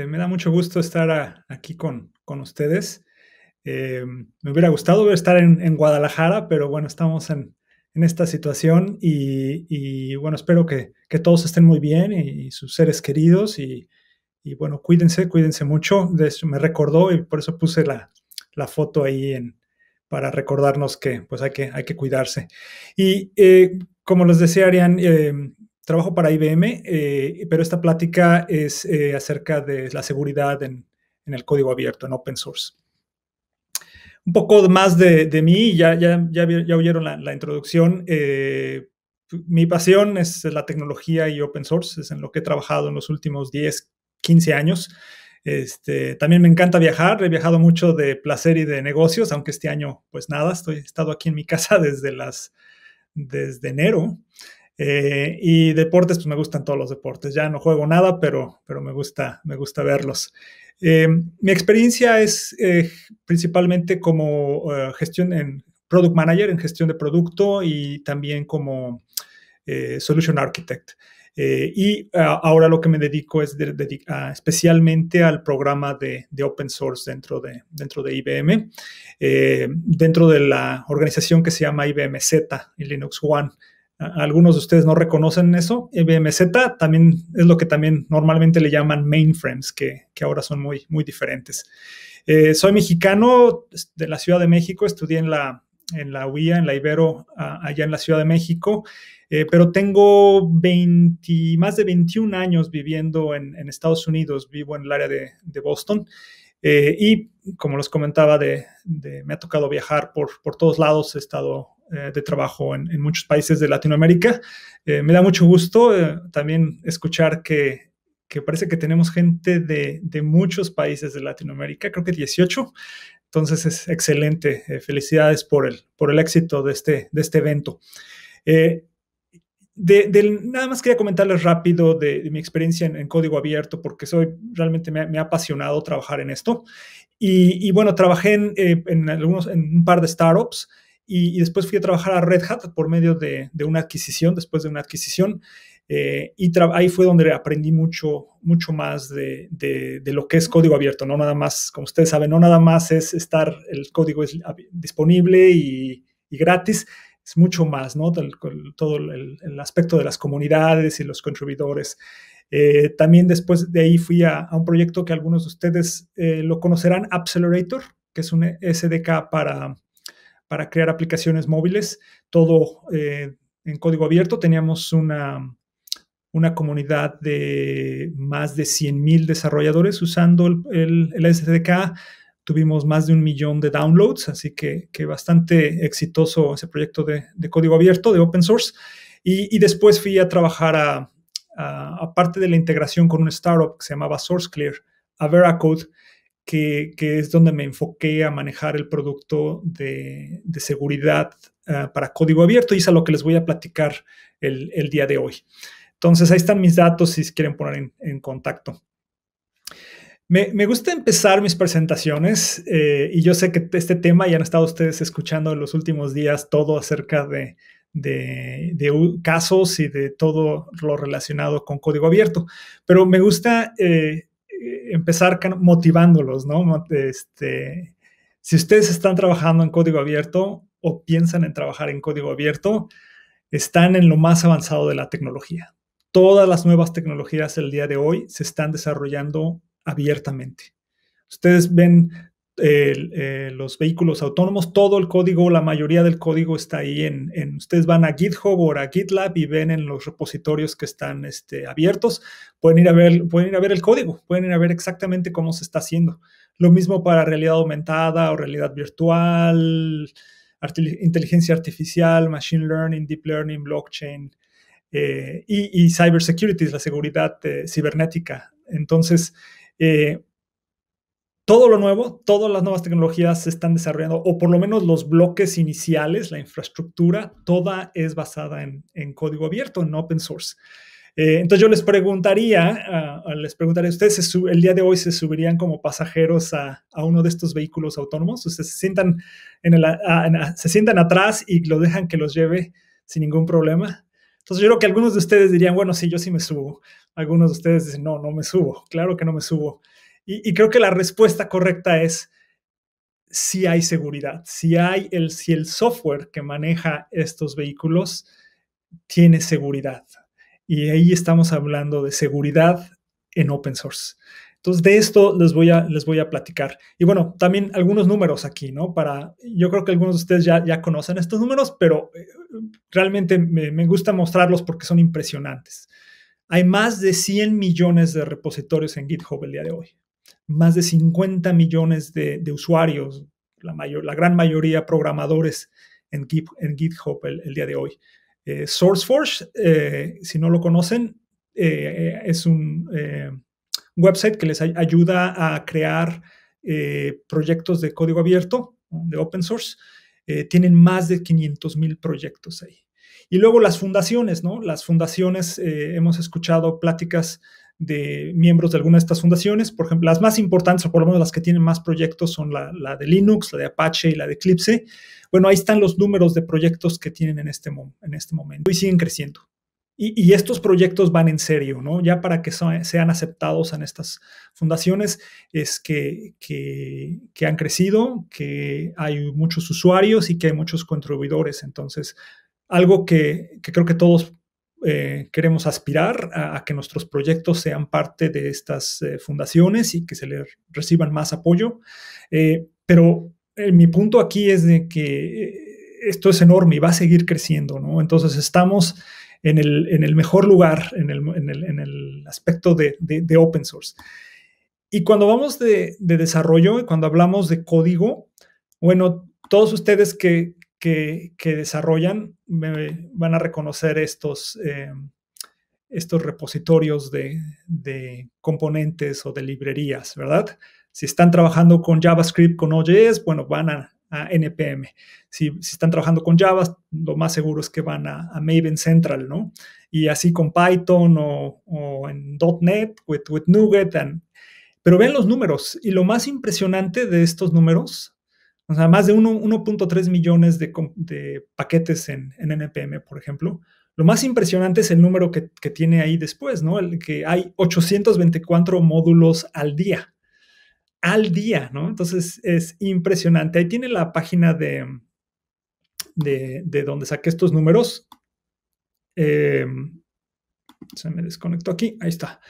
Eh, me da mucho gusto estar aquí con, ustedes. Eh, me hubiera gustado estar en, Guadalajara, pero bueno, estamos en, esta situación y, bueno, espero que, todos estén muy bien y, sus seres queridos y, bueno, cuídense, cuídense mucho. De eso me recordó y por eso puse la, foto ahí en, para recordarnos que pues hay que, hay que cuidarse. Y eh, como les decía Arián, Trabajo para IBM, eh, pero esta plática es eh, acerca de la seguridad en, en, el código abierto, en open source. Un poco más de, de mí, ya, ya, ya, oyeron la, introducción. Eh, mi pasión es la tecnología y open source, es en lo que he trabajado en los últimos 10, 15 años. Este, también me encanta viajar, he viajado mucho de placer y de negocios, aunque este año pues nada, estoy, he estado aquí en mi casa desde las desde enero. Eh, y deportes, pues me gustan todos los deportes. Ya no juego nada, pero, pero me, gusta, me gusta verlos. Eh, mi experiencia es eh, principalmente como gestión en product manager, en gestión de producto y también como solution architect. y ahora lo que me dedico es especialmente al programa de, open source dentro de, dentro de IBM, dentro de la organización que se llama IBM Z y Linux One algunos de ustedes no reconocen eso. E BMZ también es lo que también normalmente le llaman mainframes, que, ahora son muy, muy diferentes. Eh, soy mexicano de la Ciudad de México, estudié en la, en la UIA, en la Ibero, allá en la Ciudad de México, eh, pero tengo más de 21 años viviendo en, Estados Unidos, vivo en el área de, Boston. Eh, y como les comentaba, de, me ha tocado viajar por, por todos lados, he estado eh, de trabajo en, muchos países de Latinoamérica. Eh, me da mucho gusto eh, también escuchar que, parece que tenemos gente de, muchos países de Latinoamérica, creo que 18. Entonces es excelente. felicidades por el, por el éxito de este, de este evento. De, nada más quería comentarles rápido de, mi experiencia en, código abierto, porque soy realmente me, ha apasionado trabajar en esto. Y, bueno, trabajé en, en, algunos, en un par de startups y, después fui a trabajar a Red Hat por medio de, una adquisición, después de una adquisición. Eh, y ahí fue donde aprendí mucho, mucho más de, lo que es código abierto, no nada más, como ustedes saben, no nada más es estar, el código es disponible y, gratis, es mucho más, ¿no? Todo, el, aspecto de las comunidades y los contribuidores. Eh, también después de ahí fui a, un proyecto que algunos de ustedes eh, lo conocerán, Accelerator, que es un e-, SDK para, para crear aplicaciones móviles, todo eh, en código abierto. Teníamos una, una comunidad de más de 100.000 desarrolladores usando el, SDK. Tuvimos más de un millón de downloads, así que, bastante exitoso ese proyecto de, código abierto, de open source. Y, después fui a trabajar a, parte de la integración con una startup que se llamaba SourceClear, a Veracode, que, es donde me enfoqué a manejar el producto de, seguridad ah, para código abierto y es a lo que les voy a platicar el, día de hoy. Entonces, ahí están mis datos si quieren poner en, contacto. Me, gusta empezar mis presentaciones eh, y yo sé que este tema ya han estado ustedes escuchando en los últimos días todo acerca de, casos y de todo lo relacionado con código abierto, pero me gusta eh, eh, empezar motivándolos, ¿no? Este, si ustedes están trabajando en código abierto o piensan en trabajar en código abierto, están en lo más avanzado de la tecnología. Todas las nuevas tecnologías del día de hoy se están desarrollando abiertamente. Ustedes ven eh, los vehículos autónomos, todo el código, la mayoría del código está ahí en, ustedes van a GitHub o a GitLab y ven en los repositorios que están este, abiertos, pueden ir, a ver, pueden ir a ver el código, pueden ir a ver exactamente cómo se está haciendo. Lo mismo para realidad aumentada o realidad virtual, inteligencia artificial, machine learning, deep learning, blockchain eh, y, y es la seguridad eh, cibernética. Entonces, eh, todo lo nuevo, todas las nuevas tecnologías se están desarrollando, o por lo menos los bloques iniciales, la infraestructura, toda es basada en, código abierto, en open source. Eh, entonces yo les preguntaría, ah, les preguntaría, ¿ustedes el día de hoy se subirían como pasajeros a, uno de estos vehículos autónomos? ¿Ustedes se sientan, en el, se sientan atrás y lo dejan que los lleve sin ningún problema? Entonces yo creo que algunos de ustedes dirían, bueno, sí, yo sí me subo. Algunos de ustedes dicen, no, no me subo, claro que no me subo. Y, creo que la respuesta correcta es si hay seguridad, si hay el, si el software que maneja estos vehículos tiene seguridad. Y ahí estamos hablando de seguridad en open source. Entonces, de esto les voy a, les voy a platicar. Y bueno, también algunos números aquí, ¿no? Para, yo creo que algunos de ustedes ya, conocen estos números, pero eh, realmente me gusta mostrarlos porque son impresionantes. Hay más de 100 millones de repositorios en GitHub el día de hoy más de 50 millones de, usuarios, la, mayor, la, gran mayoría programadores en, en GitHub el, día de hoy. Eh, SourceForge, eh, si no lo conocen, eh, es un website que les ayuda a crear proyectos de código abierto, de open source. tienen más de 500 mil proyectos ahí. Y luego las fundaciones, ¿no? Las fundaciones, hemos escuchado pláticas de miembros de alguna de estas fundaciones. Por ejemplo, las más importantes, o por lo menos las que tienen más proyectos, son la, de Linux, la de Apache y la de Eclipse. Bueno, ahí están los números de proyectos que tienen en este, en este momento y siguen creciendo. Y, estos proyectos van en serio, ¿no? Ya para que sean aceptados en estas fundaciones es que, que, han crecido, que hay muchos usuarios y que hay muchos contribuidores. Entonces, algo que, que creo que todos eh, queremos aspirar a, que nuestros proyectos sean parte de estas eh, fundaciones y que se les reciban más apoyo. Eh, pero mi punto aquí es de que esto es enorme y va a seguir creciendo, ¿no? Entonces estamos en el, mejor lugar en el, aspecto de, open source. Y cuando vamos de, de desarrollo, cuando hablamos de código, bueno, todos ustedes que, que, desarrollan van a reconocer estos, eh, estos repositorios de, componentes o de librerías, ¿verdad? Si están trabajando con JavaScript, con OJS, bueno, van a, NPM. Si, están trabajando con Java, lo más seguro es que van a, Maven Central, ¿no? Y así con Python o, en .NET, with, with pero vean los números. Y lo más impresionante de estos números o sea, más de 1.3 millones de, paquetes en, NPM, por ejemplo. Lo más impresionante es el número que, tiene ahí después, ¿no? El que hay 824 módulos al día. Al día, ¿no? Entonces es impresionante. Ahí tiene la página de, de, donde saqué estos números. Em, se me desconectó aquí. Ahí está.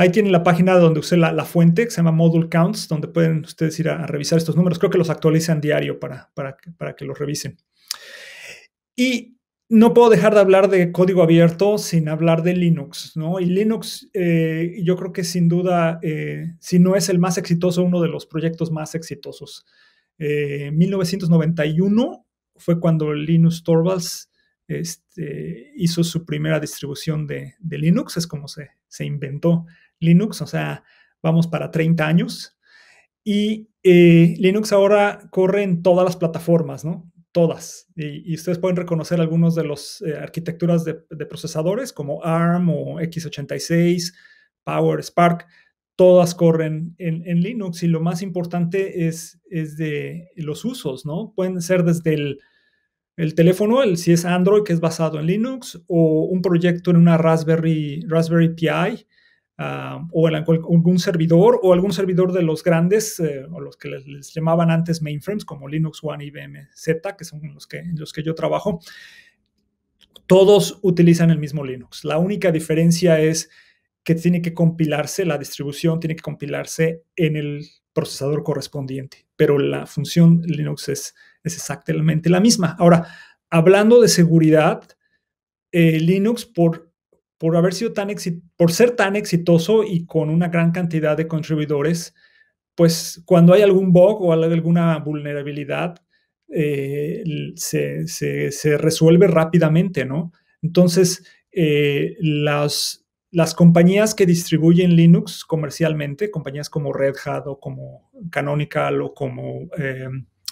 Ahí tienen la página donde usé la, fuente, que se llama Module Counts, donde pueden ustedes ir a, revisar estos números. Creo que los actualizan diario para, para, que los revisen. Y no puedo dejar de hablar de código abierto sin hablar de Linux, ¿no? Y Linux, eh, yo creo que sin duda, eh, si no es el más exitoso, uno de los proyectos más exitosos. Eh, en 1991 fue cuando Linux Torvalds este, hizo su primera distribución de, Linux, es como se, se inventó Linux, o sea, vamos para 30 años. Y eh, Linux ahora corre en todas las plataformas, ¿no? Todas. Y, ustedes pueden reconocer algunas de las eh, arquitecturas de, procesadores como ARM o x86, Power, Spark. Todas corren en, Linux y lo más importante es, es, de los usos, ¿no? Pueden ser desde el, teléfono, el, si es Android, que es basado en Linux, o un proyecto en una Raspberry, Raspberry Pi, o algún servidor o algún servidor de los grandes eh, o los que les, llamaban antes mainframes como Linux One, IBM Z, que son los que, los que yo trabajo, todos utilizan el mismo Linux. La única diferencia es que tiene que compilarse, la distribución tiene que compilarse en el procesador correspondiente, pero la función Linux es, exactamente la misma. Ahora, hablando de seguridad, eh, Linux por por haber sido tan por ser tan exitoso y con una gran cantidad de contribuidores, pues cuando hay algún bug o alguna vulnerabilidad, eh, se, resuelve rápidamente, ¿no? Entonces, eh, las, las compañías que distribuyen Linux comercialmente, compañías como Red Hat o como Canonical o como eh,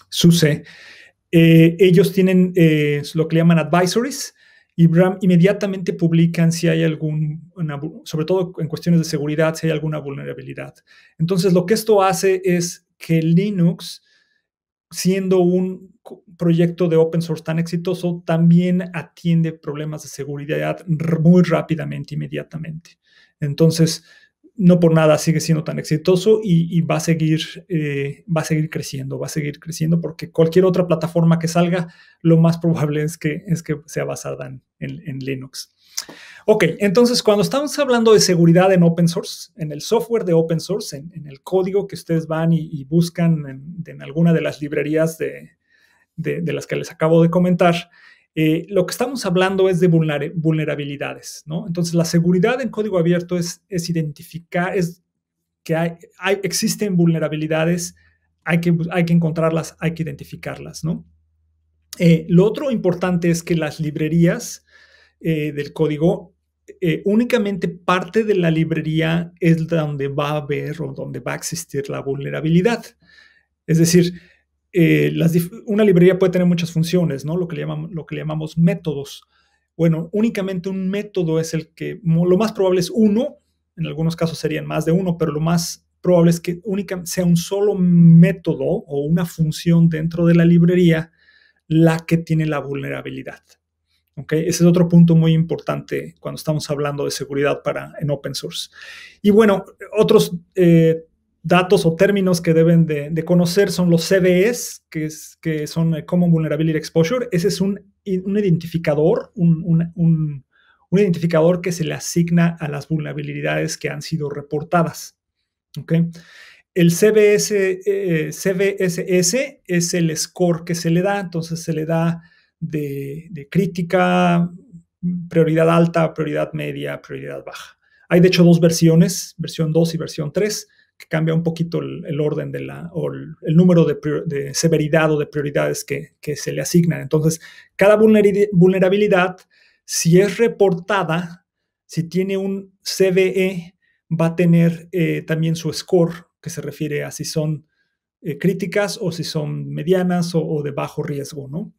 SUSE, ellos tienen lo que llaman advisories, y inmediatamente publican si hay algún, sobre todo en cuestiones de seguridad, si hay alguna vulnerabilidad. Entonces, lo que esto hace es que Linux, siendo un proyecto de open source tan exitoso, también atiende problemas de seguridad muy rápidamente, inmediatamente. Entonces, no por nada sigue siendo tan exitoso y, va, a seguir, eh, va a seguir creciendo, va a seguir creciendo porque cualquier otra plataforma que salga, lo más probable es que, es que sea basada en, Linux. Ok, entonces cuando estamos hablando de seguridad en open source, en el software de open source, en, el código que ustedes van y, buscan en, alguna de las librerías de, de, de las que les acabo de comentar, eh, lo que estamos hablando es de vulnerabilidades, ¿no? Entonces, la seguridad en código abierto es, identificar, es que hay, existen vulnerabilidades, hay que, hay que encontrarlas, hay que identificarlas, ¿no? Eh, lo otro importante es que las librerías eh, del código, únicamente parte de la librería es donde va a haber o donde va a existir la vulnerabilidad. Es decir, eh, las una librería puede tener muchas funciones, ¿no? Lo que, le llamamos, métodos. Bueno, únicamente un método es el que, lo más probable es uno, en algunos casos serían más de uno, pero lo más probable es que sea un solo método o una función dentro de la librería la que tiene la vulnerabilidad. Okay. Ese es otro punto muy importante cuando estamos hablando de seguridad para, en open source. Y bueno, otros eh, datos o términos que deben de, conocer son los CBS, que, son eh, Common Vulnerability Exposure. Ese es un, identificador, un, identificador que se le asigna a las vulnerabilidades que han sido reportadas. El CBS, eh, es el score que se le da, entonces se le da de, de crítica, prioridad alta, prioridad media, prioridad baja. Hay de hecho dos versiones, versión 2 y versión 3 que cambia un poquito el, orden de la, o el, número de, severidad o de prioridades que, se le asignan. Entonces, cada vulnerabilidad, si es reportada, si tiene un CVE, va a tener eh, también su score, que se refiere a si son eh, críticas o si son medianas o, de bajo riesgo, ¿no?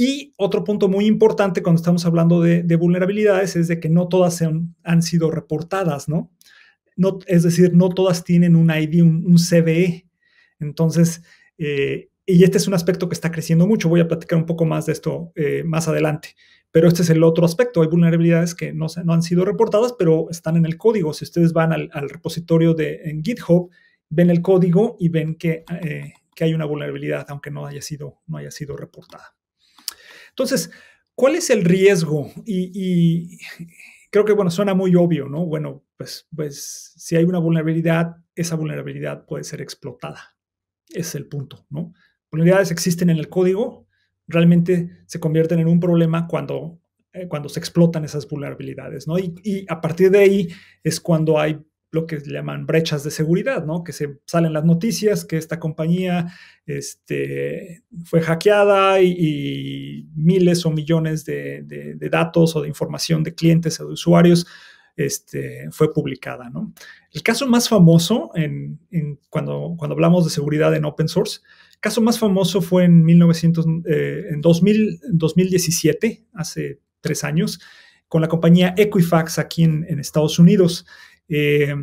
Y otro punto muy importante cuando estamos hablando de, vulnerabilidades es de que no todas han sido reportadas, ¿no? es decir, no todas tienen un ID, un, CVE. Entonces, eh, y este es un aspecto que está creciendo mucho. Voy a platicar un poco más de esto eh, más adelante. Pero este es el otro aspecto. Hay vulnerabilidades que no, han sido reportadas, pero están en el código. Si ustedes van al, repositorio de en GitHub, ven el código y ven eh, que, hay una vulnerabilidad, aunque no haya sido, no haya sido reportada. Entonces, ¿cuál es el riesgo? y creo que, bueno, suena muy obvio, ¿no? Bueno, pues, pues si hay una vulnerabilidad, esa vulnerabilidad puede ser explotada. es el punto, ¿no? Vulnerabilidades existen en el código, realmente se convierten en un problema cuando, eh, cuando se explotan esas vulnerabilidades, ¿no? y, a partir de ahí es cuando hay lo que llaman brechas de seguridad, ¿no? Que se salen las noticias que esta compañía este, fue hackeada y, miles o millones de, datos o de información de clientes o de usuarios este, fue publicada, ¿no? El caso más famoso, cuando, hablamos de seguridad en open source, el caso más famoso fue en, eh, en 2017, hace tres años, con la compañía Equifax aquí en Estados Unidos. Eh,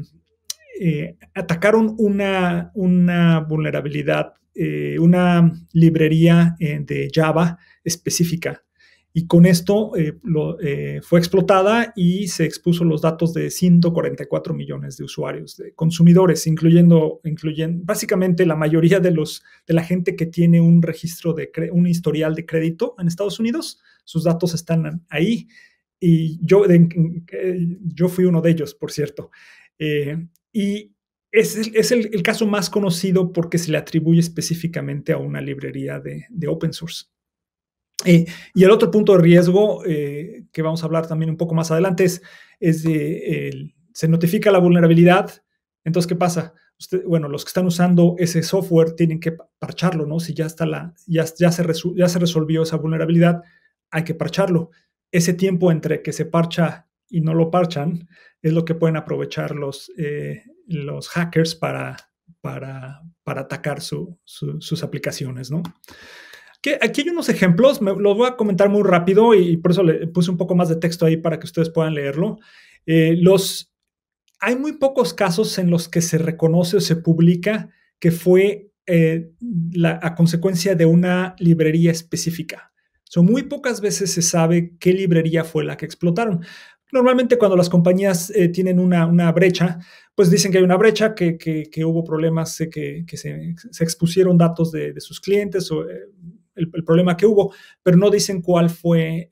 eh, atacaron una, una vulnerabilidad, eh, una librería de Java específica. Y con esto fue explotada y se expuso los datos de 144 millones de usuarios, de consumidores, incluyendo, incluyendo básicamente la mayoría de, los, de la gente que tiene un registro de un historial de crédito en Estados Unidos. Sus datos están ahí. Y yo, eh, yo fui uno de ellos, por cierto. Eh, y es, el, es el, el, caso más conocido porque se le atribuye específicamente a una librería de, de open source. Eh, y el otro punto de riesgo que vamos a hablar también un poco más adelante es, es de, se notifica la vulnerabilidad, entonces ¿qué pasa? Usted, bueno, los que están usando ese software tienen que parcharlo, ¿no? Si ya está la, ya, ya se, ya se resolvió esa vulnerabilidad, hay que parcharlo ese tiempo entre que se parcha y no lo parchan es lo que pueden aprovechar los, eh, los hackers para, para, para atacar sus aplicaciones, ¿no? aquí hay unos ejemplos, los voy a comentar muy rápido y, por eso le puse un poco más de texto ahí para que ustedes puedan leerlo. Eh, los, hay muy pocos casos en los que se reconoce o se publica que fue eh, a consecuencia de una librería específica muy pocas veces se sabe qué librería fue la que explotaron. Normalmente cuando las compañías eh, tienen una, una, brecha, pues dicen que hay una brecha, que, que, que hubo problemas, eh, que, que se, expusieron datos de, de sus clientes o eh, el, el, problema que hubo, pero no dicen cuál fue,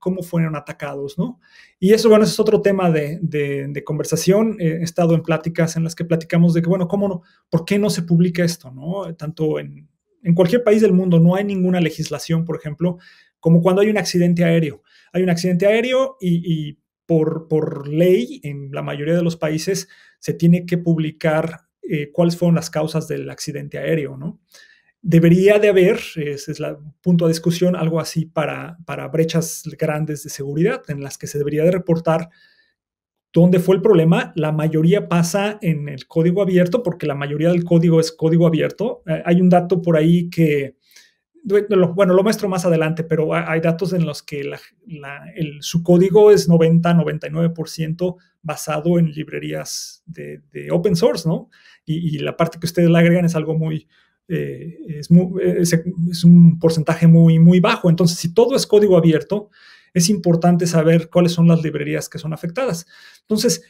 cómo fueron atacados, ¿no? Y eso, bueno, es otro tema de, de, conversación. He estado en pláticas en las que platicamos de que, bueno, ¿cómo no? ¿Por qué no se publica esto, no? Tanto en en cualquier país del mundo no hay ninguna legislación, por ejemplo, como cuando hay un accidente aéreo. Hay un accidente aéreo y, por, ley, en la mayoría de los países, se tiene que publicar eh, cuáles fueron las causas del accidente aéreo, ¿no? Debería de haber, ese es el punto de discusión, algo así para, para brechas grandes de seguridad en las que se debería de reportar ¿Dónde fue el problema? La mayoría pasa en el código abierto porque la mayoría del código es código abierto. Eh, hay un dato por ahí que, bueno, lo muestro más adelante, pero hay datos en los que su código es 90-99% basado en librerías de, open source, ¿no? Y, la parte que ustedes le agregan es algo muy, eh, es, un porcentaje muy, muy bajo. Entonces, si todo es código abierto, es importante saber cuáles son las librerías que son afectadas. Entonces,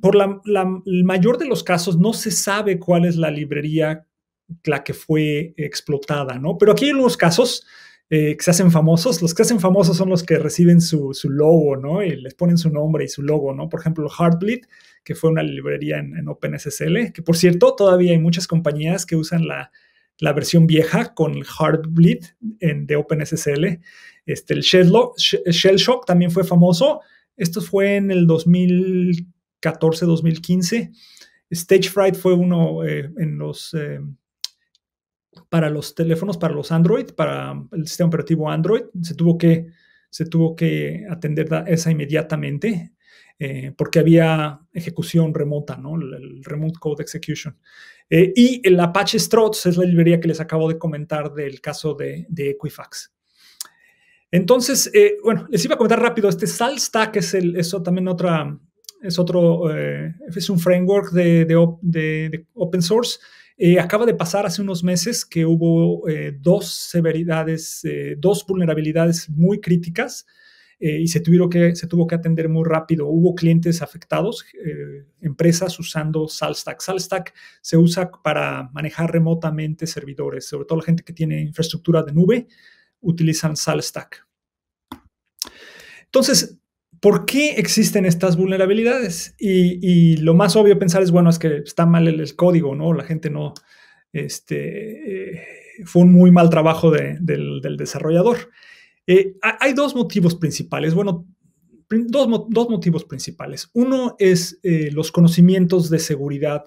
por la, el mayor de los casos no se sabe cuál es la librería la que fue explotada, ¿no? Pero aquí hay unos casos eh, que se hacen famosos. Los que hacen famosos son los que reciben su, logo, ¿no? Y les ponen su nombre y su logo, ¿no? Por ejemplo, Heartbleed, que fue una librería en, en OpenSSL, que por cierto, todavía hay muchas compañías que usan la, la versión vieja con Heartbleed en, de OpenSSL. Este, el Shell Shock también fue famoso. Esto fue en el 2014-2015. Stage Fright fue uno eh, en los, eh, para los teléfonos, para los Android, para el sistema operativo Android. Se tuvo que, se tuvo que atender esa inmediatamente eh, porque había ejecución remota, ¿no? el remote code execution. Eh, y el Apache Struts es la librería que les acabo de comentar del caso de, Equifax. Entonces, eh, bueno, les iba a comentar rápido, este SaltStack, es, eso también otra, es otro, eh, es un framework de, open source. acaba de pasar hace unos meses que hubo dos severidades, dos vulnerabilidades muy críticas eh, y se, tuvieron que, se tuvo que atender muy rápido. Hubo clientes afectados, eh, empresas usando SalStack. SalStack se usa para manejar remotamente servidores, sobre todo la gente que tiene infraestructura de nube, utilizan SalStack. Entonces, ¿por qué existen estas vulnerabilidades? Y, lo más obvio pensar es, bueno, es que está mal el, código, ¿no? La gente no, este, eh, fue un muy mal trabajo del desarrollador. Eh, hay dos motivos principales, bueno, dos, motivos principales. Uno es eh, los conocimientos de seguridad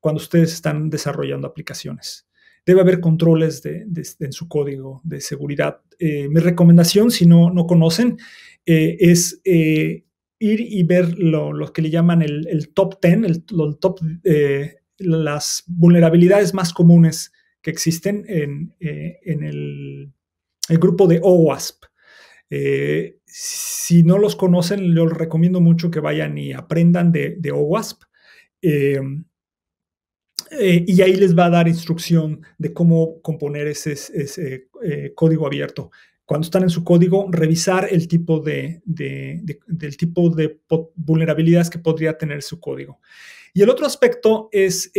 cuando ustedes están desarrollando aplicaciones. Debe haber controles en su código de seguridad. Eh, mi recomendación, si no, no conocen, es ir y ver lo, que le llaman el, top 10, el, top, las vulnerabilidades más comunes que existen en el el grupo de OWASP. Eh, si no los conocen, les recomiendo mucho que vayan y aprendan de, OWASP. Eh, eh, y ahí les va a dar instrucción de cómo componer ese, código abierto. Cuando están en su código, revisar el tipo del tipo de vulnerabilidades que podría tener su código. Y el otro aspecto es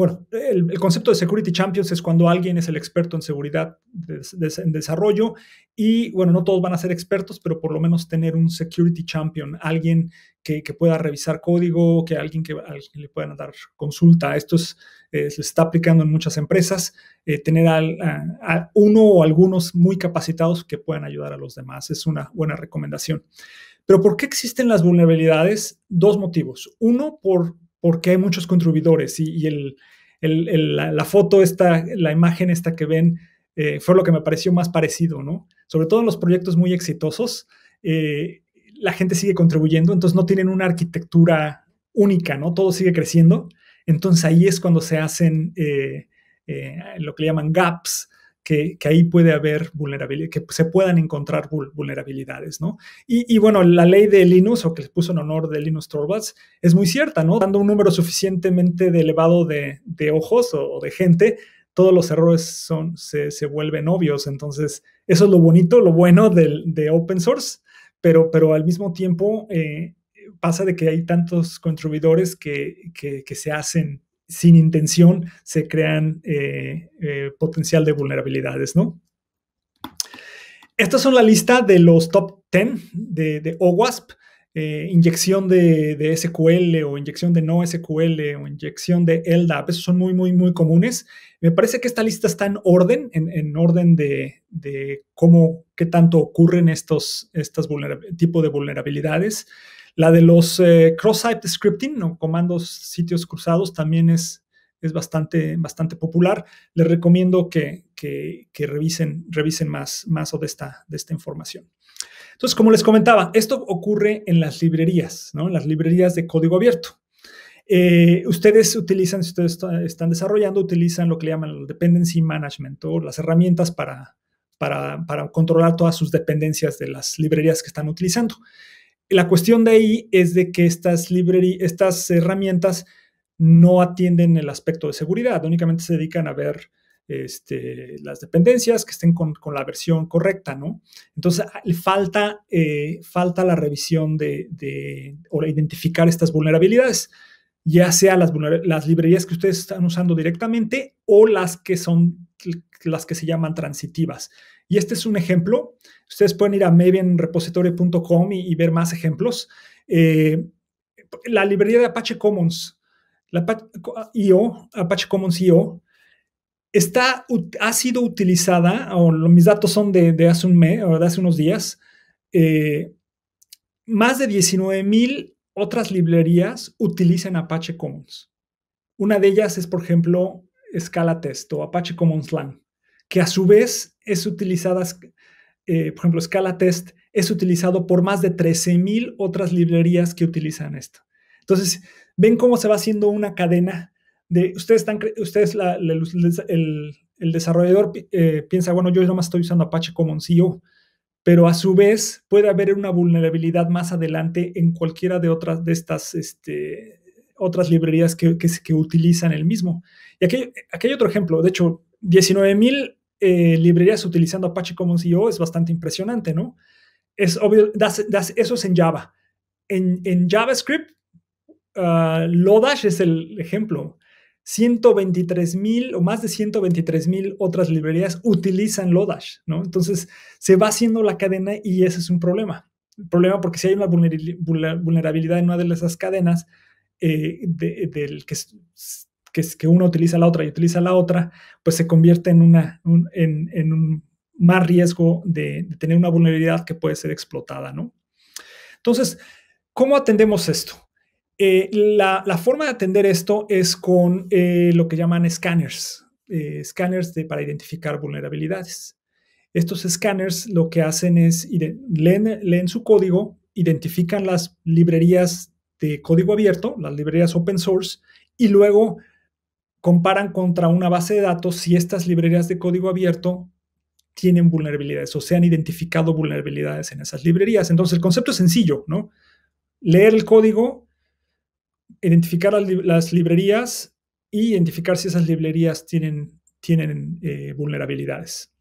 bueno, el, concepto de Security Champions es cuando alguien es el experto en seguridad en desarrollo y, bueno, no todos van a ser expertos, pero por lo menos tener un Security Champion, alguien que, pueda revisar código, que alguien que, le puedan dar consulta. Esto se está aplicando en muchas empresas, eh, tener uno o algunos muy capacitados que puedan ayudar a los demás. Es una buena recomendación. Pero ¿por qué existen las vulnerabilidades? Dos motivos. Uno, por porque hay muchos contribuidores y, la, foto, esta, la imagen esta que ven, eh, fue lo que me pareció más parecido, ¿no? Sobre todo en los proyectos muy exitosos, eh, la gente sigue contribuyendo, entonces no tienen una arquitectura única, ¿no? Todo sigue creciendo. Entonces ahí es cuando se hacen eh, lo que llaman gaps, que, ahí puede haber vulnerabilidad, que se puedan encontrar vulnerabilidades, ¿no? Y, bueno, la ley de Linus, o que les puso en honor de Linus Torvalds, es muy cierta, ¿no? Dando un número suficientemente elevado de, ojos o, de gente, todos los errores se, vuelven obvios. Entonces, eso es lo bonito, lo bueno de open source, pero, pero al mismo tiempo eh, pasa de que hay tantos contribuidores que se hacen sin intención se crean eh, eh, potencial de vulnerabilidades, ¿no? Estas son la lista de los top 10 de, OWASP. Eh, inyección de, SQL o inyección de no SQL o inyección de LDAP, esos son muy, muy, muy comunes. Me parece que esta lista está en orden, en, orden de, cómo, qué tanto ocurren estos, estos tipos de vulnerabilidades. La de los eh, cross-site scripting o comandos sitios cruzados también es, es bastante, bastante popular. Les recomiendo que, revisen, revisen más, más de, esta, de esta información. Entonces, como les comentaba, esto ocurre en las librerías, ¿no? en las librerías de código abierto. Eh, ustedes utilizan, si ustedes están desarrollando, utilizan lo que llaman el dependency management o las herramientas para, para, para, controlar todas sus dependencias de las librerías que están utilizando. La cuestión de ahí es de que estas, estas herramientas no atienden el aspecto de seguridad, únicamente se dedican a ver este, las dependencias que estén con, la versión correcta, ¿no? Entonces, ah, falta, eh, falta la revisión de, o identificar estas vulnerabilidades, ya sea las, las librerías que ustedes están usando directamente o las que son las que se llaman transitivas. Y este es un ejemplo. Ustedes pueden ir a mavenrepositorio.com y, y, ver más ejemplos. Eh, la librería de Apache Commons, la Apache Commons IO, está, ha sido utilizada, o mis datos son de, hace un mes, o de hace unos días, eh, más de 19,000 otras librerías utilizan Apache Commons. Una de ellas es, por ejemplo, Scala test o Apache Commons Slang, que a su vez es utilizada, eh, por ejemplo, escala test es utilizado por más de 13.000 otras librerías que utilizan esto. Entonces, ven cómo se va haciendo una cadena de, ustedes están, ustedes, el, desarrollador eh, piensa, bueno, yo nomás estoy usando Apache Commons CEO, pero a su vez puede haber una vulnerabilidad más adelante en cualquiera de otras de estas este, otras librerías que, que, utilizan el mismo. Y aquí, aquí, hay otro ejemplo, de hecho, 19.000 eh, librerías utilizando Apache Commons IO es bastante impresionante, ¿no? Es obvio, das, eso es en Java. En, en JavaScript, ah, Lodash es el ejemplo. 123,000 o más de 123 mil otras librerías utilizan Lodash, ¿no? Entonces se va haciendo la cadena y ese es un problema. El problema porque si hay una vulnerabilidad en una de esas cadenas, eh, del que, que, uno utiliza la otra y utiliza la otra, pues se convierte en, una, un, en, un más riesgo de, tener una vulnerabilidad que puede ser explotada, ¿no? Entonces, ¿cómo atendemos esto? Eh, la, forma de atender esto es con eh, lo que llaman escáneres, escáneres de para identificar vulnerabilidades. Estos escáneres lo que hacen es leen su código, identifican las librerías de código abierto, las librerías open source, y luego comparan contra una base de datos si estas librerías de código abierto tienen vulnerabilidades o se han identificado vulnerabilidades en esas librerías. Entonces, el concepto es sencillo, ¿no? Leer el código, identificar las, librerías y identificar si esas librerías tienen, tienen eh, vulnerabilidades.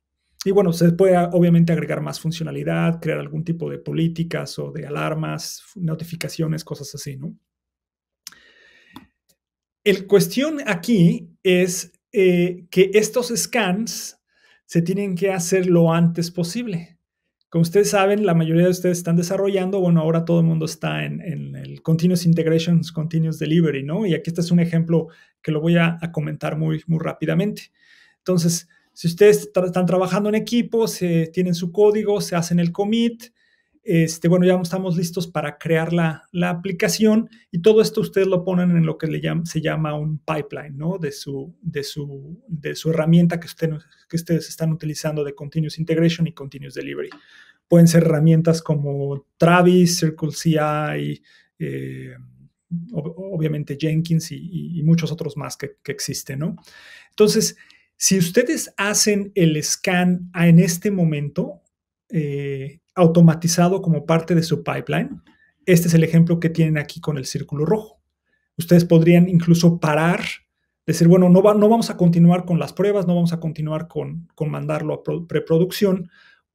Y bueno, se puede ah, obviamente agregar más funcionalidad, crear algún tipo de políticas o de alarmas, notificaciones, cosas así, ¿no? El cuestión aquí es eh, que estos scans se tienen que hacer lo antes posible. Como ustedes saben, la mayoría de ustedes están desarrollando, bueno, ahora todo el mundo está en, el Continuous Integrations, Continuous Delivery, ¿no? Y aquí este es un ejemplo que lo voy a, a comentar muy, muy rápidamente. Entonces, si ustedes están trabajando en equipo, se tienen su código, se hacen el commit, este, bueno, ya estamos listos para crear la, aplicación y todo esto ustedes lo ponen en lo que se llama un pipeline, ¿no? De su, de su, de su herramienta que, ustedes están utilizando de Continuous Integration y Continuous Delivery. Pueden ser herramientas como Travis, CircleCI, eh, obviamente Jenkins y, muchos otros más que, que existen, ¿no? Entonces, si ustedes hacen el scan en este momento, eh, automatizado como parte de su pipeline, este es el ejemplo que tienen aquí con el círculo rojo. Ustedes podrían incluso parar, decir, bueno, no, no vamos a continuar con las pruebas, no vamos a continuar con, con mandarlo a preproducción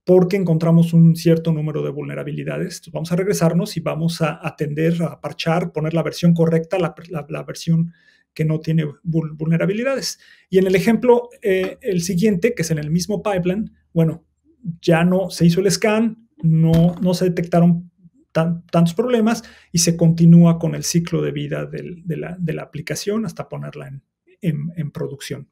porque encontramos un cierto número de vulnerabilidades. Entonces vamos a regresarnos y vamos a atender, a parchar, poner la versión correcta, la, la, la versión que no tiene vulnerabilidades. Y en el ejemplo, eh, el siguiente, que es en el mismo pipeline, bueno, ya no se hizo el scan, no, no se detectaron tantos problemas y se continúa con el ciclo de vida de, la, aplicación hasta ponerla en, producción.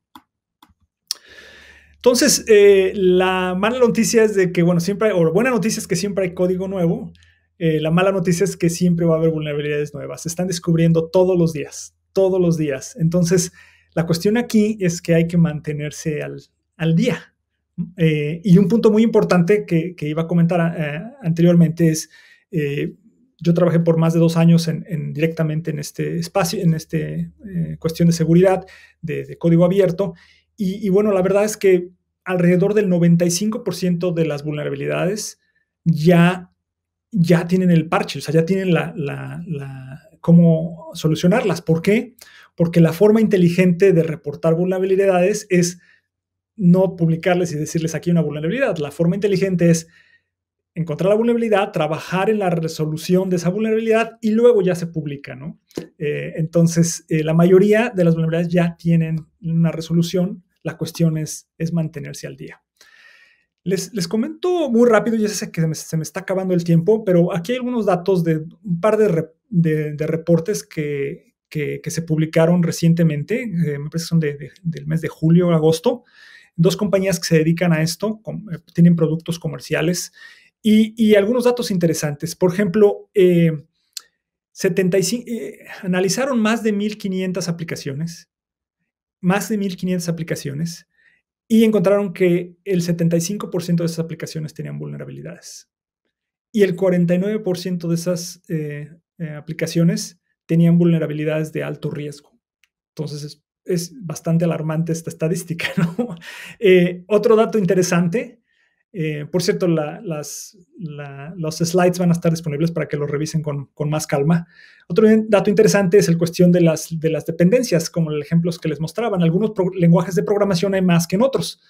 Entonces, eh, la mala noticia es de que, bueno, siempre, hay, o buena noticia es que siempre hay código nuevo. Eh, la mala noticia es que siempre va a haber vulnerabilidades nuevas. Se están descubriendo todos los días, todos los días. Entonces, la cuestión aquí es que hay que mantenerse al, día. Eh, y un punto muy importante que, iba a comentar eh, anteriormente es, eh, yo trabajé por más de dos años en, directamente en este espacio, en esta cuestión de seguridad, de, código abierto. Y, bueno, la verdad es que alrededor del 95% de las vulnerabilidades ya, ya tienen el parche, o sea, ya tienen la cómo solucionarlas. ¿Por qué? Porque la forma inteligente de reportar vulnerabilidades es no publicarles y decirles aquí una vulnerabilidad. La forma inteligente es encontrar la vulnerabilidad, trabajar en la resolución de esa vulnerabilidad y luego ya se publica, ¿no? Eh, entonces, eh, la mayoría de las vulnerabilidades ya tienen una resolución, la cuestión es, mantenerse al día. Les, comento muy rápido, ya sé que se me, se me, está acabando el tiempo, pero aquí hay algunos datos de un par de, de, reportes que, se publicaron recientemente, eh, me parece que son del mes de julio o agosto, dos compañías que se dedican a esto, eh, tienen productos comerciales y, algunos datos interesantes. Por ejemplo, 75, eh, analizaron más de 1.500 aplicaciones, más de 1.500 aplicaciones, y encontraron que el 75% de esas aplicaciones tenían vulnerabilidades y el 49% de esas eh, aplicaciones tenían vulnerabilidades de alto riesgo. Entonces es, bastante alarmante esta estadística. Eh, otro dato interesante, eh, por cierto, las, los slides van a estar disponibles para que los revisen con, más calma. Otro dato interesante es la cuestión de las, de las dependencias, como los ejemplos que les mostraban. Algunos lenguajes de programación hay más que en otros.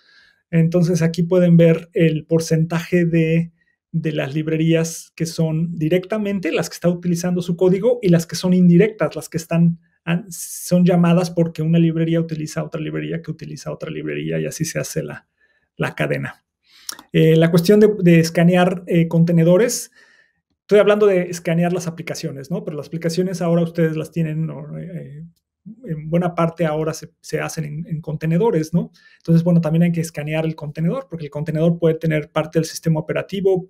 Entonces aquí pueden ver el porcentaje de de las librerías que son directamente las que está utilizando su código y las que son indirectas, las que están ah, son llamadas porque una librería utiliza otra librería que utiliza otra librería y así se hace la, cadena. Eh, la cuestión de, escanear eh, contenedores, estoy hablando de escanear las aplicaciones, ¿no? Pero las aplicaciones ahora ustedes las tienen, eh, en buena parte ahora se, hacen en, en, contenedores, ¿no? Entonces, bueno, también hay que escanear el contenedor porque el contenedor puede tener parte del sistema operativo,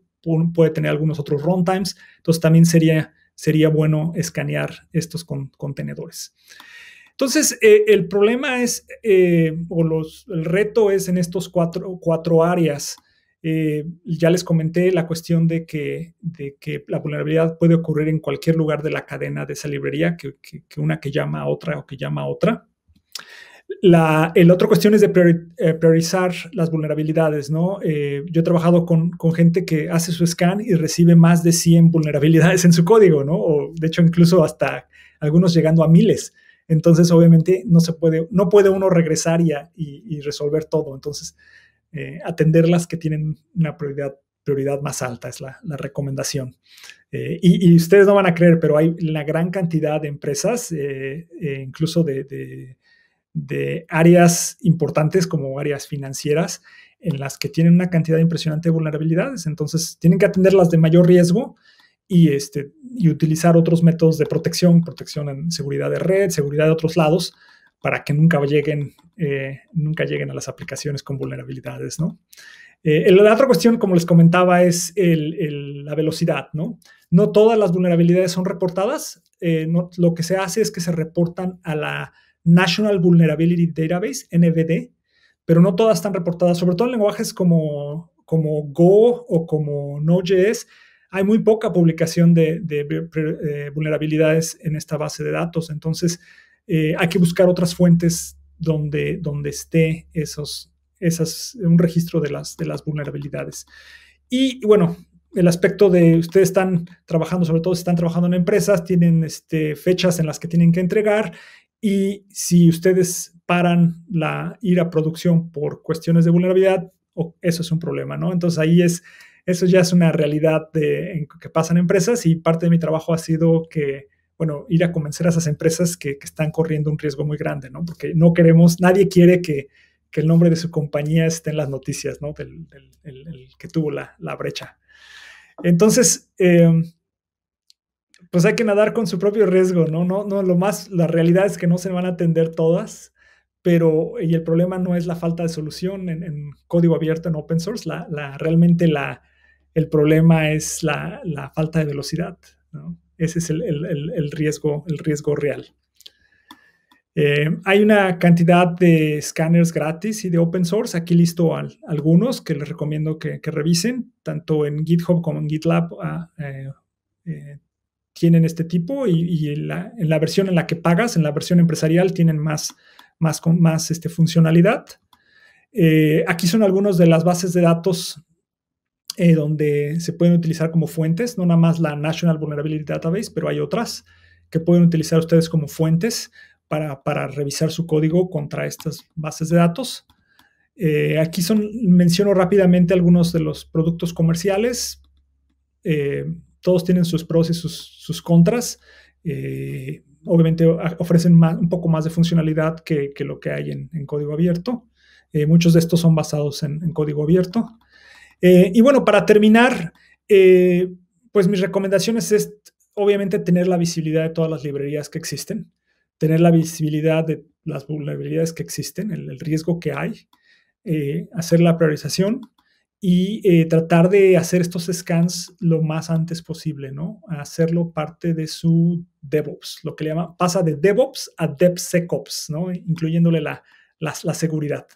puede tener algunos otros runtimes. Entonces también sería, sería bueno escanear estos contenedores. Entonces, eh, el problema es, eh, o los, el reto es en estos cuatro, cuatro áreas. Eh, ya les comenté la cuestión de que, de que, la vulnerabilidad puede ocurrir en cualquier lugar de la cadena de esa librería, que una que llama a otra o que llama a otra. La, el otra cuestión es de eh, priorizar las vulnerabilidades, ¿no? Eh, yo he trabajado con, gente que hace su scan y recibe más de 100 vulnerabilidades en su código, ¿no? O, de hecho, incluso hasta algunos llegando a miles. Entonces, obviamente, no se puede, no puede uno regresar y, y, resolver todo. Entonces, eh, atender las que tienen una prioridad, más alta es la, recomendación. y, ustedes no van a creer, pero hay una gran cantidad de empresas, incluso de, de áreas importantes como áreas financieras en las que tienen una cantidad impresionante de vulnerabilidades. Entonces, tienen que atenderlas de mayor riesgo y, este, y utilizar otros métodos de protección, protección en seguridad de red, seguridad de otros lados, para que nunca lleguen, eh, nunca lleguen a las aplicaciones con vulnerabilidades, ¿no? Eh, la otra cuestión, como les comentaba, es la velocidad, ¿no? No todas las vulnerabilidades son reportadas. Eh, lo que se hace es que se reportan a la National Vulnerability Database, NVD, pero no todas están reportadas, sobre todo en lenguajes como, como Go o como Node.js. Hay muy poca publicación de, eh, vulnerabilidades en esta base de datos, entonces eh, hay que buscar otras fuentes donde, donde esté esos, un registro de las, de las vulnerabilidades. Y bueno, el aspecto de ustedes están trabajando, sobre todo si están trabajando en empresas, tienen este, fechas en las que tienen que entregar y si ustedes paran la ir a producción por cuestiones de vulnerabilidad, eso es un problema, ¿no? Entonces ahí es, eso ya es una realidad de, en, que pasan empresas y parte de mi trabajo ha sido que, bueno, ir a convencer a esas empresas que, están corriendo un riesgo muy grande, ¿no? Porque no queremos, nadie quiere que, el nombre de su compañía esté en las noticias, ¿no? Del, que tuvo la, brecha. Entonces, em, pues hay que nadar con su propio riesgo, ¿no? No, no, lo más, la realidad es que no se van a atender todas, pero, y el problema no es la falta de solución en, código abierto, en open source, la, la, realmente la, el problema es la, la falta de velocidad, ¿no? Ese es el, el, el, riesgo, el riesgo real. Eh, hay una cantidad de scanners gratis y de open source. Aquí listo algunos que les recomiendo que, revisen, tanto en GitHub como en GitLab. Ah, eh, eh, tienen este tipo y, la, en la versión en la que pagas, en la versión empresarial, tienen más, más, con, más este, funcionalidad. Eh, aquí son algunas de las bases de datos eh, donde se pueden utilizar como fuentes, no nada más la National Vulnerability Database, pero hay otras que pueden utilizar ustedes como fuentes para, para revisar su código contra estas bases de datos. Eh, aquí son, menciono rápidamente algunos de los productos comerciales todos tienen sus pros y sus, contras. Eh, obviamente ofrecen un poco más de funcionalidad que, lo que hay en, código abierto. Eh, muchos de estos son basados en, código abierto. Eh, y bueno, para terminar, pues mis recomendaciones es obviamente tener la visibilidad de todas las librerías que existen, tener la visibilidad de las vulnerabilidades que existen, el riesgo que hay, hacer la priorización y eh, tratar de hacer estos scans lo más antes posible, ¿no? Hacerlo parte de su DevOps, lo que le llama, pasa de DevOps a DevSecOps, ¿no? Incluyéndole la, seguridad.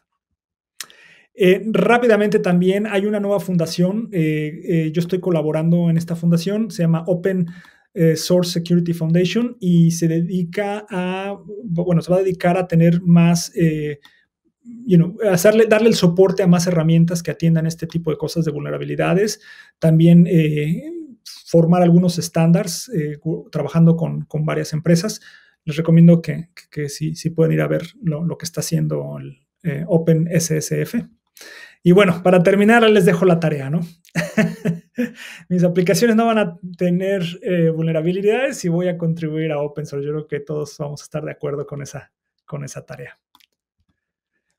Eh, rápidamente también hay una nueva fundación, eh, yo estoy colaborando en esta fundación, se llama Open Source Security Foundation y se dedica a, bueno, se va a dedicar a tener más hacerle, darle el soporte a más herramientas que atiendan este tipo de cosas de vulnerabilidades. También eh, formar algunos estándares eh, trabajando con, con, varias empresas. Les recomiendo que, que, si, si, pueden ir a ver lo, lo que está haciendo el eh, Open SSF. Y bueno, para terminar, les dejo la tarea, ¿no? Mis aplicaciones no van a tener vulnerabilidades y voy a contribuir a open Yo creo que todos vamos a estar de acuerdo con esa, con esa tarea.